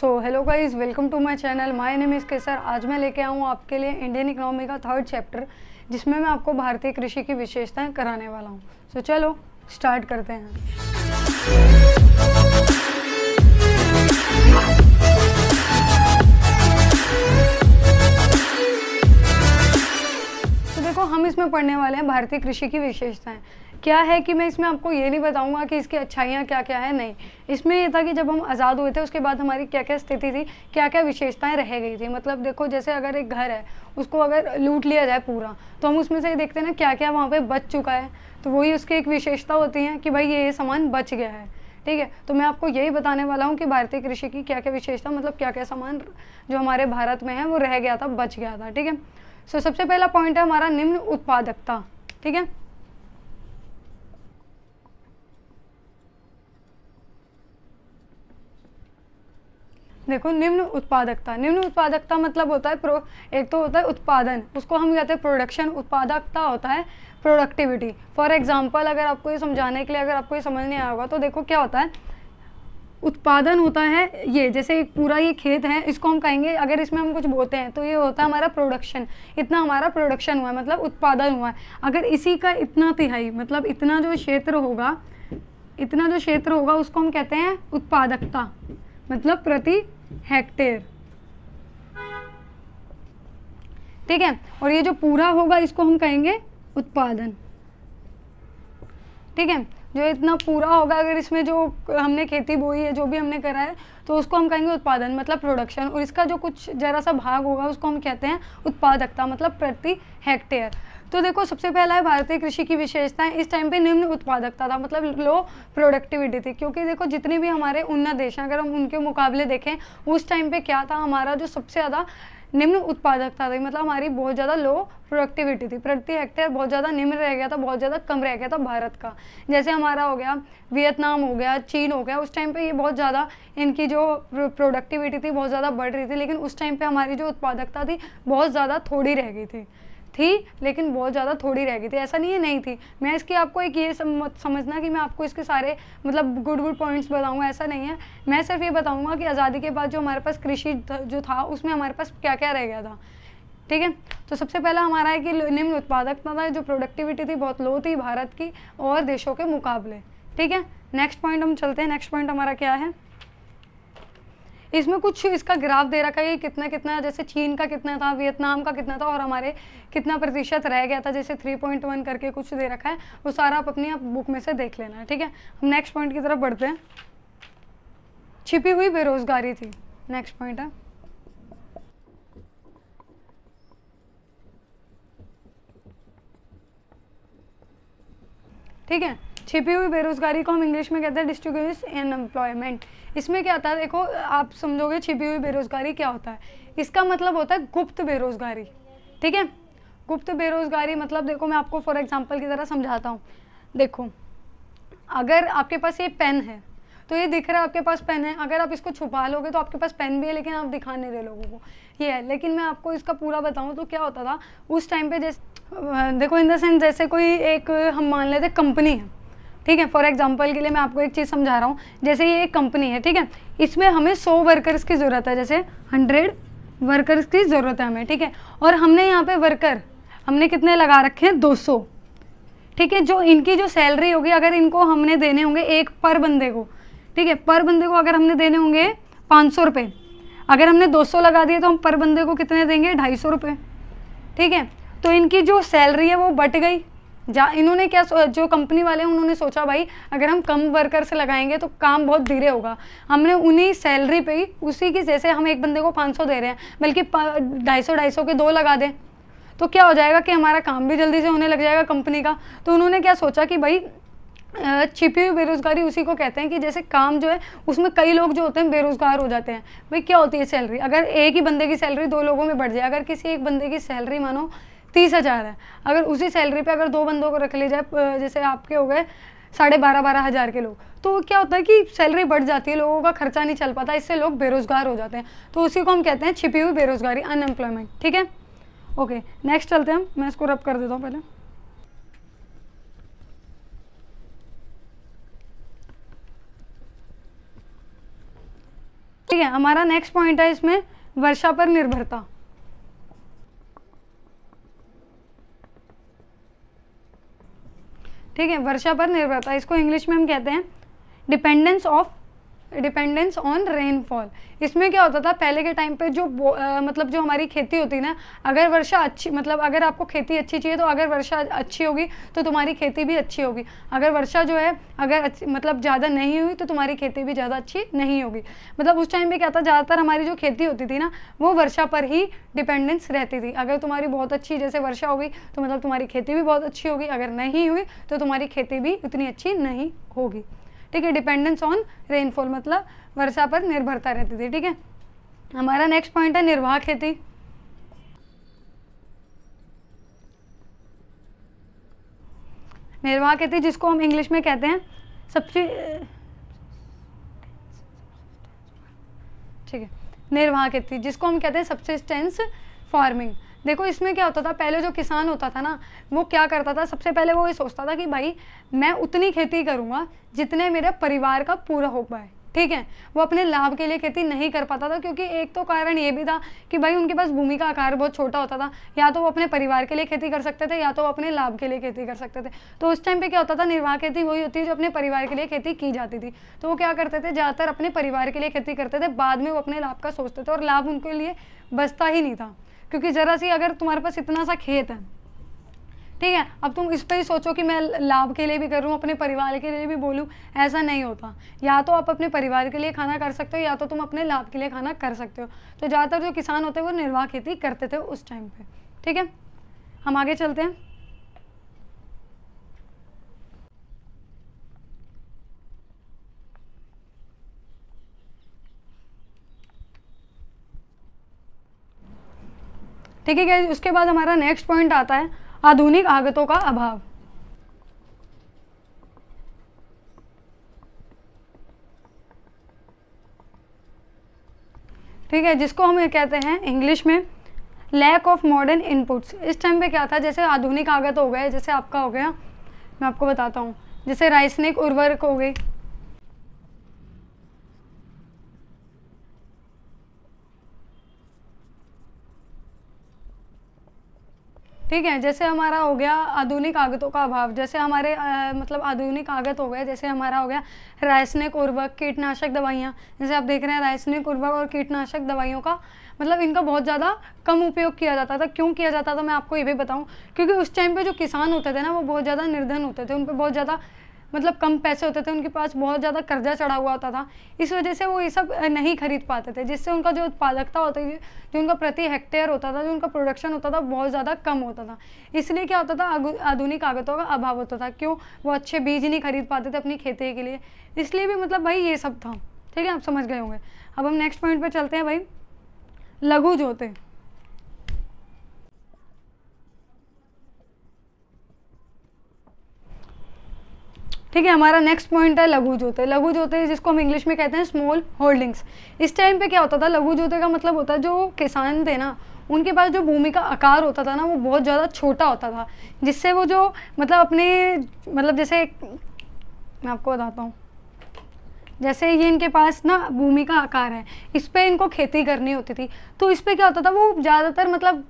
so hello guys welcome to my channel my name is Kesar आज मैं लेके आऊँ आपके लिए इंडियन इकोनॉमी का थर्ड चैप्टर जिसमें मैं आपको भारतीय कृषि की विशेषताएं कराने वाला हूँ सो so, चलो स्टार्ट करते हैं तो so, देखो हम इसमें पढ़ने वाले हैं भारतीय कृषि की विशेषताएं क्या है कि मैं इसमें आपको ये नहीं बताऊंगा कि इसकी अच्छाइयाँ क्या क्या है नहीं इसमें यह था कि जब हम आज़ाद हुए थे उसके बाद हमारी क्या क्या स्थिति थी क्या क्या विशेषताएं रह गई थी मतलब देखो जैसे अगर एक घर है उसको अगर लूट लिया जाए पूरा तो हम उसमें से देखते हैं ना क्या क्या वहाँ पर बच चुका है तो वही उसकी एक विशेषता होती है कि भाई ये सामान बच गया है ठीक है तो मैं आपको यही बताने वाला हूँ कि भारतीय कृषि की क्या क्या विशेषता मतलब क्या क्या सामान जो हमारे भारत में है वो रह गया था बच गया था ठीक है सो सबसे पहला पॉइंट है हमारा निम्न उत्पादकता ठीक है देखो निम्न उत्पादकता निम्न उत्पादकता मतलब होता है प्रो एक तो होता है उत्पादन उसको हम कहते हैं प्रोडक्शन उत्पादकता होता है प्रोडक्टिविटी फॉर एग्जाम्पल अगर आपको ये समझाने के लिए अगर आपको ये समझ नहीं आया होगा तो देखो क्या होता है उत्पादन होता है ये जैसे एक पूरा ये खेत है इसको हम कहेंगे अगर इसमें हम कुछ बोते हैं तो ये होता है हमारा प्रोडक्शन इतना हमारा प्रोडक्शन हुआ है मतलब उत्पादन हुआ है अगर इसी का इतना तिहाई मतलब इतना जो क्षेत्र होगा इतना जो क्षेत्र होगा उसको हम कहते हैं उत्पादकता मतलब प्रति हेक्टेयर ठीक है और ये जो पूरा होगा इसको हम कहेंगे उत्पादन ठीक है जो इतना पूरा होगा अगर इसमें जो हमने खेती बोई है जो भी हमने करा है तो उसको हम कहेंगे उत्पादन मतलब प्रोडक्शन और इसका जो कुछ जरा सा भाग होगा उसको हम कहते हैं उत्पादकता मतलब प्रति हेक्टेयर तो देखो सबसे पहला है भारतीय कृषि की विशेषताएं इस टाइम पे निम्न उत्पादकता था मतलब लो प्रोडक्टिविटी थी क्योंकि देखो जितने भी हमारे उन्नत देश हैं अगर हम उनके मुकाबले देखें उस टाइम पे क्या था हमारा जो सबसे ज़्यादा निम्न उत्पादकता थी मतलब हमारी बहुत ज़्यादा लो प्रोडक्टिविटी थी प्रति हेक्टेयर बहुत ज़्यादा निम्न रह गया था बहुत ज़्यादा कम रह गया था भारत का जैसे हमारा हो गया वियतनाम हो गया चीन हो गया उस टाइम पे ये बहुत ज़्यादा इनकी जो प्रोडक्टिविटी थी बहुत ज़्यादा बढ़ रही थी लेकिन उस टाइम पे हमारी जो उत्पादकता थी बहुत ज़्यादा थोड़ी रह गई थी थी लेकिन बहुत ज़्यादा थोड़ी रह गई थी ऐसा नहीं है नहीं थी मैं इसकी आपको एक ये समझना कि मैं आपको इसके सारे मतलब गुड गुड पॉइंट्स बताऊँगा ऐसा नहीं है मैं सिर्फ ये बताऊँगा कि आज़ादी के बाद जो हमारे पास कृषि जो था उसमें हमारे पास क्या क्या रह गया था ठीक है तो सबसे पहला हमारा है कि निम्न उत्पादकता था जो प्रोडक्टिविटी थी बहुत लो थी भारत की और देशों के मुकाबले ठीक है नेक्स्ट पॉइंट हम चलते हैं नेक्स्ट पॉइंट हमारा क्या है इसमें कुछ इसका ग्राफ दे रखा है कितना कितना जैसे चीन का कितना था वियतनाम का कितना था और हमारे कितना प्रतिशत रह गया था जैसे 3.1 करके कुछ दे रखा है वो सारा आप अपनी आप बुक में से देख लेना ठीक है हम नेक्स्ट पॉइंट की तरफ बढ़ते हैं छिपी हुई बेरोजगारी थी नेक्स्ट पॉइंट है ठीक है छिपी हुई बेरोजगारी को हम इंग्लिश में कहते हैं डिस्ट्रीब्यूस अनएम्प्लॉयमेंट इसमें क्या आता है देखो आप समझोगे छिपी हुई बेरोजगारी क्या होता है इसका मतलब होता है गुप्त बेरोजगारी ठीक है गुप्त बेरोजगारी मतलब देखो मैं आपको फॉर एग्जाम्पल की तरह समझाता हूँ देखो अगर आपके पास ये पेन है तो ये दिख रहा है आपके पास पेन है अगर आप इसको छुपा लोगे तो आपके पास पेन भी है लेकिन आप दिखा नहीं रहे लोगों को ये है लेकिन मैं आपको इसका पूरा बताऊँ तो क्या होता था उस टाइम पे जैसे देखो इन द सेंस जैसे कोई एक हम मान लेते कंपनी है ठीक है फॉर एग्जाम्पल के लिए मैं आपको एक चीज़ समझा रहा हूँ जैसे ये एक कंपनी है ठीक है इसमें हमें सौ वर्कर्स की ज़रूरत है जैसे हंड्रेड वर्कर्स की ज़रूरत है हमें ठीक है और हमने यहाँ पे वर्कर हमने कितने लगा रखे हैं दो सौ ठीक है जो इनकी जो सैलरी होगी अगर इनको हमने देने होंगे एक पर बंदे को ठीक है पर बंदे को अगर हमने देने होंगे पाँच सौ रुपये अगर हमने दो सौ लगा दिए तो हम पर बंदे को कितने देंगे ढाई सौ रुपये ठीक है तो इनकी जो सैलरी है वो बट गई जा इन्होंने क्या जो कंपनी वाले हैं उन्होंने सोचा भाई अगर हम कम वर्कर से लगाएंगे तो काम बहुत धीरे होगा हमने उन्हीं सैलरी पे ही उसी की जैसे हम एक बंदे को 500 दे रहे हैं बल्कि ढाई सौ ढाई सौ के दो लगा दें तो क्या हो जाएगा कि हमारा काम भी जल्दी से होने लग जाएगा कंपनी का तो उन्होंने क्या सोचा कि भाई छिपी हुई बेरोज़गारी उसी को कहते हैं कि जैसे काम जो है उसमें कई लोग जो होते हैं बेरोज़गार हो जाते हैं भाई क्या होती है सैलरी अगर एक ही बंदे की सैलरी दो लोगों में बढ़ जाए अगर किसी एक बंदे की सैलरी मानो तीस हज़ार है अगर उसी सैलरी पे अगर दो बंदों को रख लिया जाए जैसे आपके हो गए साढ़े बारह बारह हज़ार के लोग तो क्या होता है कि सैलरी बढ़ जाती है लोगों का खर्चा नहीं चल पाता इससे लोग बेरोज़गार हो जाते हैं तो उसी को हम कहते हैं छिपी हुई बेरोज़गारी अनएम्प्लॉयमेंट ठीक है ओके नेक्स्ट चलते हैं मैं इसको रब कर देता हूँ पहले ठीक है हमारा नेक्स्ट पॉइंट है इसमें वर्षा पर निर्भरता ठीक है वर्षा पर निर्भरता इसको इंग्लिश में हम कहते हैं dependence of dependence on rainfall इसमें क्या होता था पहले के टाइम पे जो आ, मतलब जो हमारी खेती होती ना अगर वर्षा अच्छी मतलब अगर आपको खेती अच्छी चाहिए तो अगर वर्षा अच्छी होगी तो तुम्हारी खेती भी अच्छी होगी अगर वर्षा जो है अगर मतलब ज़्यादा नहीं हुई तो तुम्हारी खेती भी ज़्यादा अच्छी नहीं होगी मतलब उस टाइम पर क्या था ज़्यादातर हमारी जो खेती होती थी ना वो वर्षा पर ही डिपेंडेंस रहती थी अगर तुम्हारी बहुत अच्छी जैसे वर्षा होगी तो मतलब तुम्हारी खेती भी बहुत अच्छी होगी अगर नहीं हुई तो तुम्हारी खेती भी उतनी अच्छी नहीं होगी ठीक है डिपेंडेंस ऑन रेनफॉल मतलब वर्षा पर निर्भरता रहती थी ठीक है हमारा नेक्स्ट पॉइंट है निर्वाह खेती निर्वाह खेती जिसको हम इंग्लिश में कहते हैं सबसे ठीक है निर्वाह खेती जिसको हम कहते हैं सबसे फार्मिंग देखो इसमें क्या होता था पहले जो किसान होता था ना वो क्या करता था सबसे पहले वो ये सोचता था कि भाई मैं उतनी खेती करूँगा जितने मेरे परिवार का पूरा हो पाए ठीक है वो अपने लाभ के लिए खेती नहीं कर पाता था क्योंकि एक तो कारण ये भी था कि भाई उनके पास भूमि का आकार बहुत छोटा होता था या तो वो अपने परिवार के लिए खेती कर सकते थे या तो वो अपने लाभ के लिए खेती कर सकते थे तो उस टाइम पे क्या होता था निर्वाह खेती वही होती है जो अपने परिवार के लिए खेती की जाती थी तो वो क्या करते थे ज़्यादातर अपने परिवार के लिए खेती करते थे बाद में वो अपने लाभ का सोचते थे और लाभ उनके लिए बचता ही नहीं था क्योंकि ज़रा सी अगर तुम्हारे पास इतना सा खेत है ठीक है अब तुम इस पर ही सोचो कि मैं लाभ के लिए भी करूँ अपने परिवार के लिए भी बोलूँ ऐसा नहीं होता या तो आप अपने परिवार के लिए खाना कर सकते हो या तो तुम अपने लाभ के लिए खाना कर सकते हो तो ज़्यादातर जो किसान होते हैं वो निर्वाह खेती करते थे उस टाइम पर ठीक है हम आगे चलते हैं ठीक है गैस उसके बाद हमारा नेक्स्ट पॉइंट आता है आधुनिक आगतों का अभाव ठीक है जिसको हम कहते हैं इंग्लिश में लैक ऑफ मॉडर्न इनपुट्स इस टाइम पे क्या था जैसे आधुनिक आगत हो गए जैसे आपका हो गया मैं आपको बताता हूँ जैसे राइसनिक उर्वरक हो गई ठीक है जैसे हमारा हो गया आधुनिक आगतों का अभाव जैसे हमारे आ, मतलब आधुनिक आगत हो गए जैसे हमारा हो गया रासायनिक उर्वरक कीटनाशक दवाइयाँ जैसे आप देख रहे हैं रासायनिक उर्वरक और कीटनाशक दवाइयों का मतलब इनका बहुत ज़्यादा कम उपयोग किया जाता था क्यों किया जाता था मैं आपको ये भी बताऊँ क्योंकि उस टाइम पर जो किसान होते थे ना वो बहुत ज़्यादा निर्धन होते थे उन पर बहुत ज़्यादा मतलब कम पैसे होते थे उनके पास बहुत ज़्यादा कर्जा चढ़ा हुआ होता था इस वजह से वो ये सब नहीं खरीद पाते थे जिससे उनका जो उत्पादकता होती थी जो उनका प्रति हेक्टेयर होता था जो उनका प्रोडक्शन होता था बहुत ज़्यादा कम होता था इसलिए क्या होता था आधुनिक आगतों का अभाव होता था क्यों वो अच्छे बीज नहीं खरीद पाते थे अपनी खेती के लिए इसलिए भी मतलब भाई ये सब था ठीक है आप समझ गए होंगे अब हम नेक्स्ट पॉइंट पर चलते हैं भाई लघु जोते ठीक है हमारा नेक्स्ट पॉइंट है लघु जोते लघु जोते जिसको हम इंग्लिश में कहते हैं स्मॉल होल्डिंग्स इस टाइम पे क्या होता था लघु जोते का मतलब होता है जो किसान थे ना उनके पास जो भूमि का आकार होता था ना वो बहुत ज़्यादा छोटा होता था जिससे वो जो मतलब अपने मतलब जैसे मैं आपको बताता हूँ जैसे ये इनके पास ना भूमि का आकार है इस पर इनको खेती करनी होती थी तो इस पर क्या होता था वो ज़्यादातर मतलब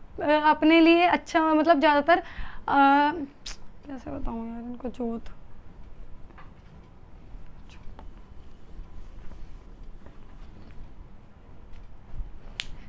अपने लिए अच्छा मतलब ज़्यादातर कैसे बताऊँ यार इनको जोत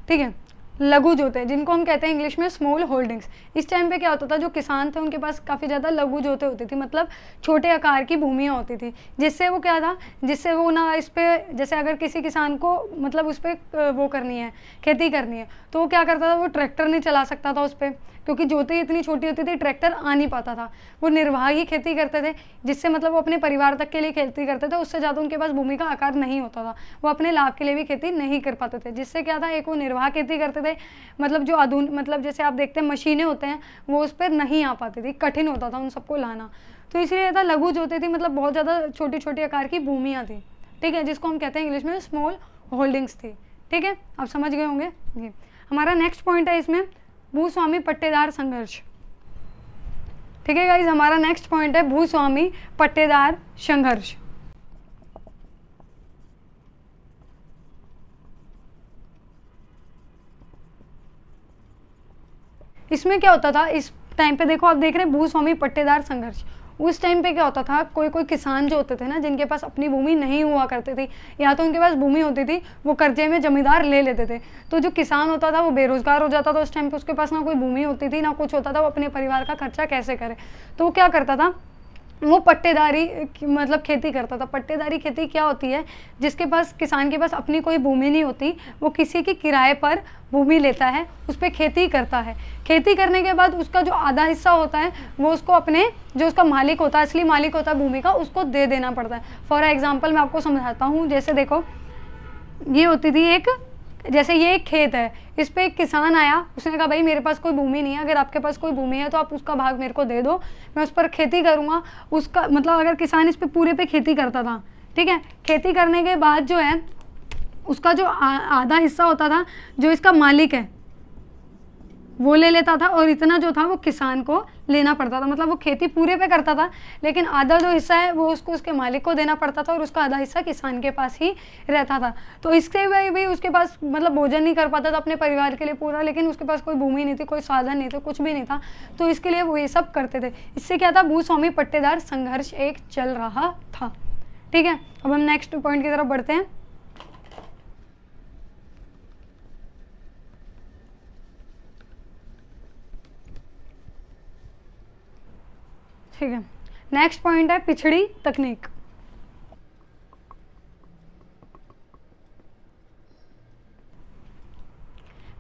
ठीक है लघु जोत है जिनको हम कहते हैं इंग्लिश में स्मॉल होल्डिंग्स इस टाइम पे क्या होता था जो किसान थे उनके पास काफ़ी ज़्यादा लघु जोते होती थी मतलब छोटे आकार की भूमियाँ होती थी जिससे वो क्या था जिससे वो ना इस पर जैसे अगर किसी किसान को मतलब उस पर वो करनी है खेती करनी है तो वो क्या करता था वो ट्रैक्टर नहीं चला सकता था उस पर क्योंकि जोते इतनी छोटी होती थी ट्रैक्टर आ नहीं पाता था वो निर्वाह ही खेती करते थे जिससे मतलब वो अपने परिवार तक के लिए खेती करते थे उससे ज़्यादा उनके पास भूमि का आकार नहीं होता था वो अपने लाभ के लिए भी खेती नहीं कर पाते थे जिससे क्या था एक वो निर्वाह खेती करते थे सारे मतलब जो आधुन मतलब जैसे आप देखते हैं मशीनें होते हैं वो उस पर नहीं आ पाती थी कठिन होता था उन सबको लाना तो इसलिए लघु जो होती थी मतलब बहुत ज़्यादा छोटी छोटी आकार की भूमियाँ थी ठीक है जिसको हम कहते हैं इंग्लिश में स्मॉल होल्डिंग्स थी ठीक है आप समझ गए होंगे ये हमारा नेक्स्ट पॉइंट है इसमें भूस्वामी पट्टेदार संघर्ष ठीक है गाइज हमारा नेक्स्ट पॉइंट है भूस्वामी पट्टेदार संघर्ष इसमें क्या होता था इस टाइम पे देखो आप देख रहे हैं भूस्वामी पट्टेदार संघर्ष उस टाइम पे क्या होता था कोई कोई किसान जो होते थे ना जिनके पास अपनी भूमि नहीं हुआ करती थी या तो उनके पास भूमि होती थी वो कर्जे में जमींदार ले लेते थे तो जो किसान होता था वो बेरोजगार हो जाता था उस टाइम पे उसके पास ना कोई भूमि होती थी ना कुछ होता था वो अपने परिवार का खर्चा कैसे करे तो वो क्या करता था वो पट्टेदारी मतलब खेती करता था पट्टेदारी खेती क्या होती है जिसके पास किसान के पास अपनी कोई भूमि नहीं होती वो किसी के किराए पर भूमि लेता है उस पर खेती करता है खेती करने के बाद उसका जो आधा हिस्सा होता है वो उसको अपने जो उसका मालिक होता है असली मालिक होता है भूमि का उसको दे देना पड़ता है फॉर एग्ज़ाम्पल मैं आपको समझाता हूँ जैसे देखो ये होती थी एक जैसे ये एक खेत है इस पर एक किसान आया उसने कहा भाई मेरे पास कोई भूमि नहीं है अगर आपके पास कोई भूमि है तो आप उसका भाग मेरे को दे दो मैं उस पर खेती करूँगा उसका मतलब अगर किसान इस पर पूरे पे खेती करता था ठीक है खेती करने के बाद जो है उसका जो आधा हिस्सा होता था जो इसका मालिक है वो ले लेता था और इतना जो था वो किसान को लेना पड़ता था मतलब वो खेती पूरे पे करता था लेकिन आधा जो हिस्सा है वो उसको उसके मालिक को देना पड़ता था और उसका आधा हिस्सा किसान के पास ही रहता था तो इसके वह भी उसके पास मतलब भोजन नहीं कर पाता था अपने परिवार के लिए पूरा लेकिन उसके पास कोई भूमि नहीं थी कोई साधन नहीं थे कुछ भी नहीं था तो इसके लिए वो ये सब करते थे इससे क्या था भूस्वामी पट्टेदार संघर्ष एक चल रहा था ठीक है अब हम नेक्स्ट पॉइंट की तरफ बढ़ते हैं ठीक है नेक्स्ट पॉइंट है पिछड़ी तकनीक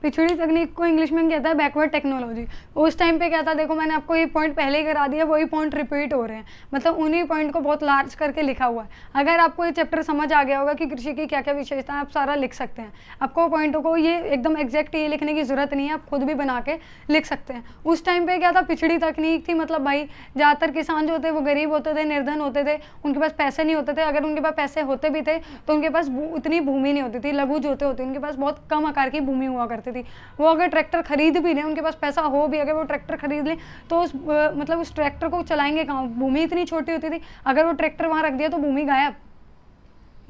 पिछड़ी तकनीक को इंग्लिश में कहता है बैकवर्ड टेक्नोलॉजी उस टाइम पे क्या था देखो मैंने आपको ये पॉइंट पहले ही करा दिया वही पॉइंट रिपीट हो रहे हैं मतलब उन्हीं पॉइंट को बहुत लार्ज करके लिखा हुआ है अगर आपको ये चैप्टर समझ आ गया होगा कि कृषि की क्या क्या विशेषता आप सारा लिख सकते हैं आपको पॉइंटों को ये एकदम एग्जैक्ट ये लिखने की ज़रूरत नहीं है आप खुद भी बना के लिख सकते हैं उस टाइम पर क्या था पिछड़ी तकनीक थी मतलब भाई ज़्यादातर किसान जो होते वो गरीब होते थे निर्धन होते थे उनके पास पैसे नहीं होते थे अगर उनके पास पैसे होते भी थे तो उनके पास उतनी भूमि नहीं होती थी लघु जोते होते उनके पास बहुत कम आकार की भूमि हुआ करती सकती थी वो अगर ट्रैक्टर खरीद भी लें उनके पास पैसा हो भी अगर वो ट्रैक्टर खरीद लें तो उस मतलब उस ट्रैक्टर को चलाएंगे कहाँ भूमि इतनी छोटी होती थी अगर वो ट्रैक्टर वहाँ रख दिया तो भूमि गायब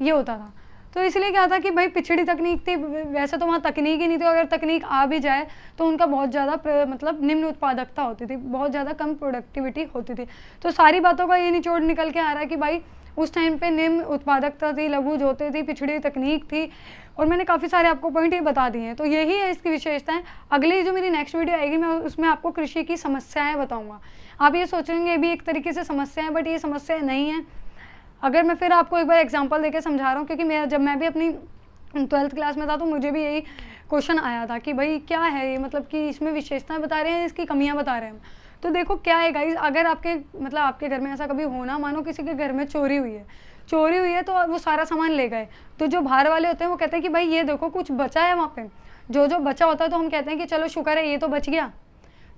ये होता था तो इसलिए क्या था कि भाई पिछड़ी तकनीक थी वैसे तो वहाँ तकनीक ही नहीं थी अगर तकनीक आ भी जाए तो उनका बहुत ज़्यादा मतलब निम्न उत्पादकता होती थी बहुत ज़्यादा कम प्रोडक्टिविटी होती थी तो सारी बातों का ये निचोड़ निकल के आ रहा है कि भाई उस टाइम पे निम्न उत्पादकता थी लघु जोते थी पिछड़ी तकनीक थी और मैंने काफ़ी सारे आपको पॉइंट ये बता दिए हैं तो यही है इसकी विशेषताएं अगली जो मेरी नेक्स्ट वीडियो आएगी मैं उसमें आपको कृषि की समस्याएं बताऊंगा आप ये सोचेंगे भी एक तरीके से समस्या है बट ये समस्या नहीं है अगर मैं फिर आपको एक बार एग्जाम्पल देकर समझा रहा हूँ क्योंकि मैं जब मैं भी अपनी ट्वेल्थ क्लास में था तो मुझे भी यही क्वेश्चन आया था कि भाई क्या है ये मतलब कि इसमें विशेषताएँ बता रहे हैं इसकी कमियाँ बता रहे हैं तो देखो क्या है गाइज अगर आपके मतलब आपके घर में ऐसा कभी होना मानो किसी के घर में चोरी हुई है चोरी हुई है तो वो सारा सामान ले गए तो जो बाहर वाले होते हैं वो कहते हैं कि भाई ये देखो कुछ बचा है वहाँ पे जो जो बचा होता है तो हम कहते हैं कि चलो शुक्र है ये तो बच गया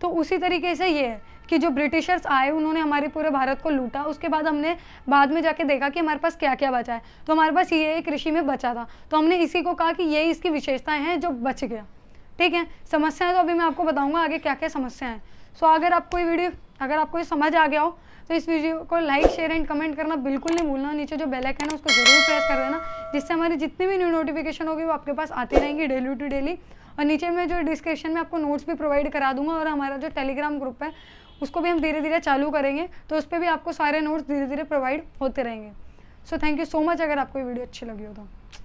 तो उसी तरीके से ये है कि जो ब्रिटिशर्स आए उन्होंने हमारे पूरे भारत को लूटा उसके बाद हमने बाद में जाके देखा कि हमारे पास क्या क्या बचा है तो हमारे पास ये कृषि में बचा था तो हमने इसी को कहा कि ये इसकी विशेषताएं हैं जो बच गया ठीक है समस्याएं तो अभी मैं आपको बताऊंगा आगे क्या क्या समस्या है सो अगर आपको ये वीडियो अगर आपको ये समझ आ गया हो तो इस वीडियो को लाइक शेयर एंड कमेंट करना बिल्कुल नहीं भूलना नीचे जो बेल आइकन है उसको ज़रूर प्रेस कर देना जिससे हमारी जितनी भी न्यू नोटिफिकेशन होगी वो आपके पास आती रहेंगी डेली टू डेली और नीचे मैं जो डिस्क्रिप्शन में आपको नोट्स भी प्रोवाइड करा दूंगा और हमारा जो टेलीग्राम ग्रुप है उसको भी हम धीरे धीरे चालू करेंगे तो उस पर भी आपको सारे नोट्स धीरे धीरे प्रोवाइड होते रहेंगे so thank you so much अगर आपको ये वीडियो अच्छी लगी हो तो